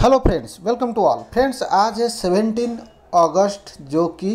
hello friends welcome to all friends आज है seventeen अगस्त जो कि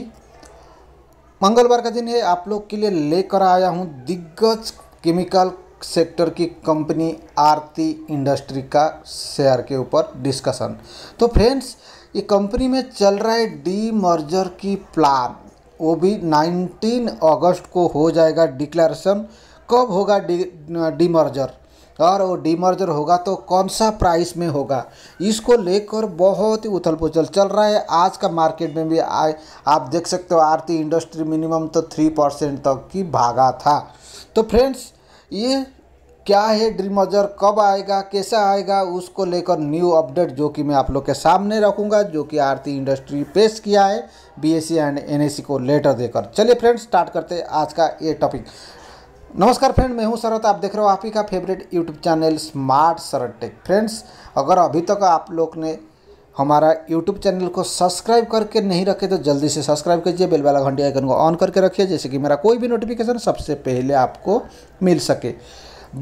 मंगलवार का दिन है आप लोग के लिए लेकर आया हूँ दिग्गज केमिकल सेक्टर की कंपनी आरती इंडस्ट्री का शेयर के ऊपर डिस्कशन तो फ्रेंड्स ये कंपनी में चल रहा है डी मर्जर की प्लान वो भी 19 अगस्त को हो जाएगा डिक्लेरेशन कब होगा डी डी मर्जर और वो डीमर्जर होगा तो कौन सा प्राइस में होगा इसको लेकर बहुत ही उथल पुथल चल रहा है आज का मार्केट में भी आ, आप देख सकते हो आरती इंडस्ट्री मिनिमम तो थ्री परसेंट तक की भागा था तो फ्रेंड्स ये क्या है मर्जर कब आएगा कैसा आएगा उसको लेकर न्यू अपडेट जो कि मैं आप लोग के सामने रखूंगा जो कि आरती इंडस्ट्री पेश किया है बीएससी एंड एनएससी को लेटर देकर चलिए फ्रेंड्स स्टार्ट करते हैं आज का ये टॉपिक नमस्कार फ्रेंड मैं हूं शरत आप देख रहे हो आप ही का favourite YouTube channel smart Sharat tech friends अगर अभी तक आप लोग ने हमारा यूट्यूब चैनल को सब्सक्राइब करके नहीं रखे तो जल्दी से सब्सक्राइब कीजिए बेल वाला घंटी आइकन को ऑन करके रखिए जैसे कि मेरा कोई भी नोटिफिकेशन सबसे पहले आपको मिल सके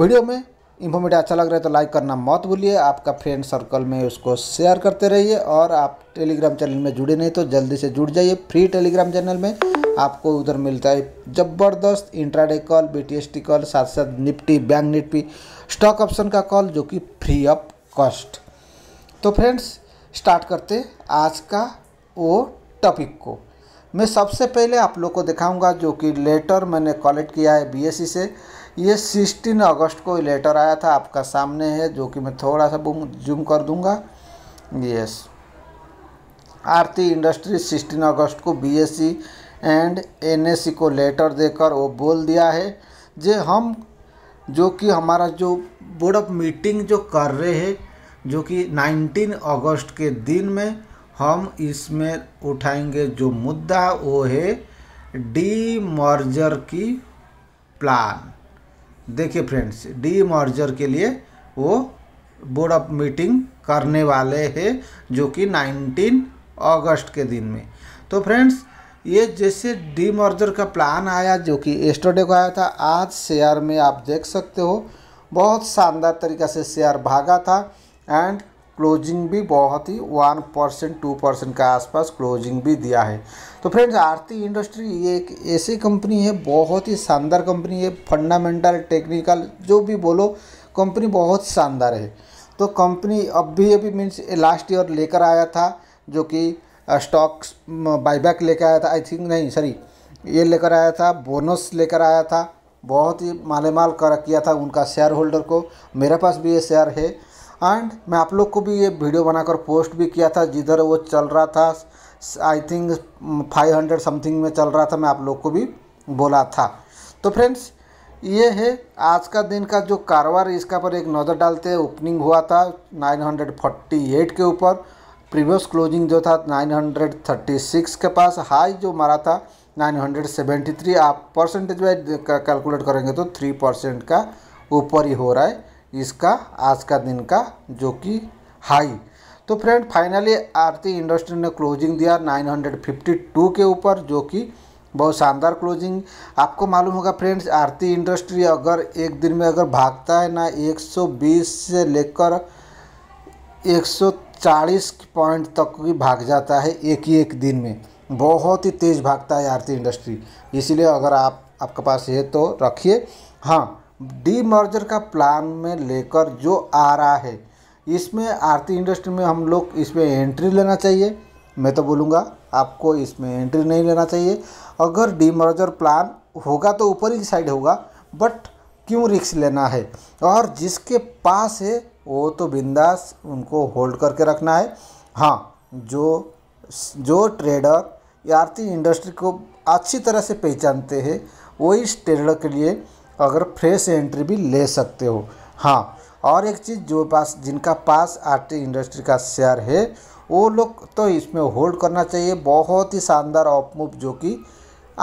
वीडियो में इन्फॉर्मेटिव अच्छा लग रहा है तो लाइक करना मत भूलिए आपका फ्रेंड सर्कल में उसको शेयर करते रहिए और आप टेलीग्राम चैनल में जुड़े नहीं तो जल्दी से जुड़ जाइए फ्री टेलीग्राम चैनल में आपको उधर मिलता है ज़बरदस्त इंट्राडे कॉल बीटीएसटी कॉल साथ साथ Nifty bank Nifty stock option का कॉल जो कि फ्री ऑफ कॉस्ट तो फ्रेंड्स स्टार्ट करते आज का वो टॉपिक को मैं सबसे पहले आप लोग को दिखाऊंगा जो कि लेटर मैंने कलेक्ट किया है बीएससी e से ये सिक्सटीन अगस्त को लेटर आया था आपका सामने है जो कि मैं थोड़ा सा जूम कर दूंगा yes Aarti Industry sixteen August को बीएससी एंड सी को लेटर देकर वो बोल दिया है जे हम जो कि हमारा जो बोर्ड ऑफ मीटिंग जो कर रहे हैं जो कि 19 अगस्त के दिन में हम इसमें उठाएंगे जो मुद्दा वो है डी मर्जर की प्लान देखिए फ्रेंड्स डी मर्जर के लिए वो बोर्ड ऑफ मीटिंग करने वाले हैं जो कि 19 अगस्त के दिन में तो फ्रेंड्स ये जैसे डी मर्जर का प्लान आया जो कि एस्टरडे को आया था आज शेयर में आप देख सकते हो बहुत शानदार तरीक़ा से शेयर भागा था एंड क्लोजिंग भी बहुत ही वन परसेंट टू परसेंट के आसपास क्लोजिंग भी दिया है तो फ्रेंड्स आरती इंडस्ट्री ये एक ऐसी कंपनी है बहुत ही शानदार कंपनी है फंडामेंटल टेक्निकल जो भी बोलो कंपनी बहुत शानदार है तो कंपनी अब भी अभी मीन्स लास्ट ईयर लेकर आया था जो कि स्टॉक्स बाईबैक लेकर आया था आई थिंक नहीं सॉरी ये लेकर आया था बोनस लेकर आया था बहुत ही माले माल कर किया था उनका शेयर होल्डर को मेरे पास भी ये शेयर है एंड मैं आप लोग को भी ये वीडियो बनाकर पोस्ट भी किया था जिधर वो चल रहा था आई थिंक 500 समथिंग में चल रहा था मैं आप लोग को भी बोला था तो फ्रेंड्स ये है आज का दिन का जो कारोबार इसका पर एक नज़र डालते हैं ओपनिंग हुआ था 948 के ऊपर प्रीवियस क्लोजिंग जो था 936 के पास हाई जो मारा था 973 आप परसेंटेज वाइज कैलकुलेट करेंगे तो 3 परसेंट का ऊपर ही हो रहा है इसका आज का दिन का जो कि हाई तो फ्रेंड फाइनली आरती इंडस्ट्री ने क्लोजिंग दिया 952 के ऊपर जो कि बहुत शानदार क्लोजिंग आपको मालूम होगा फ्रेंड्स आरती इंडस्ट्री अगर एक दिन में अगर भागता है ना 120 से लेकर चालीस पॉइंट तक भी भाग जाता है एक ही एक दिन में बहुत ही तेज़ भागता है आरती इंडस्ट्री इसीलिए अगर आप आपके पास है तो रखिए हाँ डी मर्जर का प्लान में लेकर जो आ रहा है इसमें आरती इंडस्ट्री में हम लोग इसमें एंट्री लेना चाहिए मैं तो बोलूँगा आपको इसमें एंट्री नहीं लेना चाहिए अगर डी मर्जर प्लान होगा तो ऊपर ही साइड होगा बट क्यों रिक्स लेना है और जिसके पास है वो तो बिंदास उनको होल्ड करके रखना है हाँ जो जो ट्रेडर या आर्थिक इंडस्ट्री को अच्छी तरह से पहचानते हैं वो इस ट्रेडर के लिए अगर फ्रेश एंट्री भी ले सकते हो हाँ और एक चीज़ जो पास जिनका पास आर्थिक इंडस्ट्री का शेयर है वो लोग तो इसमें होल्ड करना चाहिए बहुत ही शानदार ऑफ मूव जो कि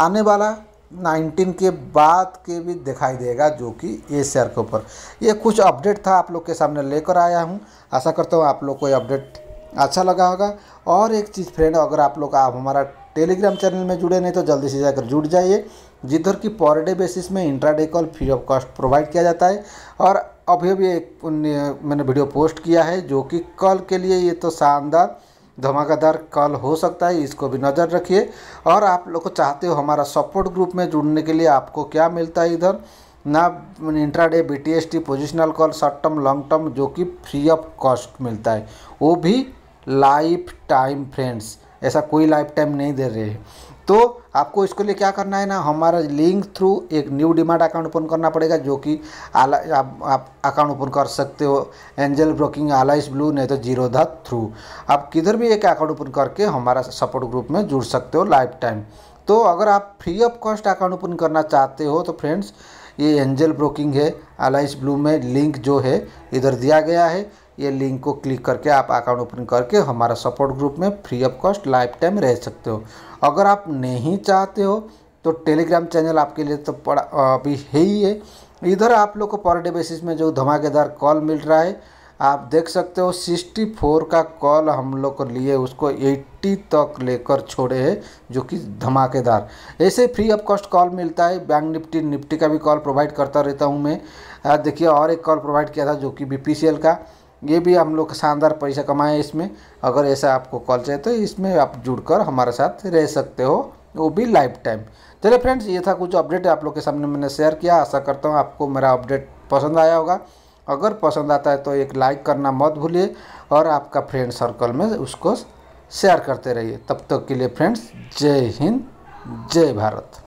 आने वाला 19 के बाद के भी दिखाई देगा जो कि ए शेयर के ऊपर ये कुछ अपडेट था आप लोग के सामने लेकर आया हूँ आशा करता हूँ आप लोग को ये अपडेट अच्छा लगा होगा और एक चीज़ फ्रेंड अगर आप लोग आप हमारा टेलीग्राम चैनल में जुड़े नहीं तो जल्दी से जाकर जुड़ जाइए जिधर की पर डे बेसिस में intraday call free of cost provide किया जाता है और अभी अभी एक मैंने वीडियो पोस्ट किया है जो कि कल के लिए ये तो शानदार धमाकेदार कॉल हो सकता है इसको भी नज़र रखिए और आप लोग को चाहते हो हमारा सपोर्ट ग्रुप में जुड़ने के लिए आपको क्या मिलता है इधर ना intraday B T S T positional call short term long term जो कि फ्री ऑफ कॉस्ट मिलता है वो भी लाइफ टाइम फ्रेंड्स ऐसा कोई लाइफ टाइम नहीं दे रहे तो आपको इसके लिए क्या करना है ना हमारा लिंक थ्रू एक न्यू डिमांड अकाउंट ओपन करना पड़ेगा जो कि आप आप अकाउंट ओपन कर सकते हो एंजल ब्रोकिंग आलाइस ब्लू नहीं तो जीरो द थ्रू आप किधर भी एक अकाउंट ओपन करके हमारा सपोर्ट ग्रुप में जुड़ सकते हो लाइफ टाइम तो अगर आप free of cost account open करना चाहते हो तो फ्रेंड्स ये एंजल ब्रोकिंग है अलाइस ब्लू में लिंक जो है इधर दिया गया है ये लिंक को क्लिक करके आप अकाउंट ओपन करके हमारा सपोर्ट ग्रुप में free of cost lifetime रह सकते हो अगर आप नहीं चाहते हो तो टेलीग्राम चैनल आपके लिए तो पड़ा अभी है ही है इधर आप लोग को पर डे बेसिस में जो धमाकेदार कॉल मिल रहा है आप देख सकते हो 64 का कॉल हम लोग को लिए उसको 80 तक लेकर छोड़े है जो कि धमाकेदार ऐसे फ्री ऑफ कॉस्ट कॉल मिलता है बैंक निफ्टी निफ्टी का भी कॉल प्रोवाइड करता रहता हूँ मैं देखिए और एक कॉल प्रोवाइड किया था जो कि बी का ये भी हम लोग शानदार पैसा कमाए इसमें अगर ऐसा आपको कॉल चाहिए तो इसमें आप जुड़कर हमारे साथ रह सकते हो वो भी लाइफ टाइम चलिए फ्रेंड्स ये था कुछ अपडेट आप लोग के सामने मैंने शेयर किया आशा करता हूँ आपको मेरा अपडेट पसंद आया होगा अगर पसंद आता है तो एक लाइक करना मत भूलिए और आपका फ्रेंड सर्कल में उसको शेयर करते रहिए तब तक तो के लिए फ्रेंड्स जय हिंद जय भारत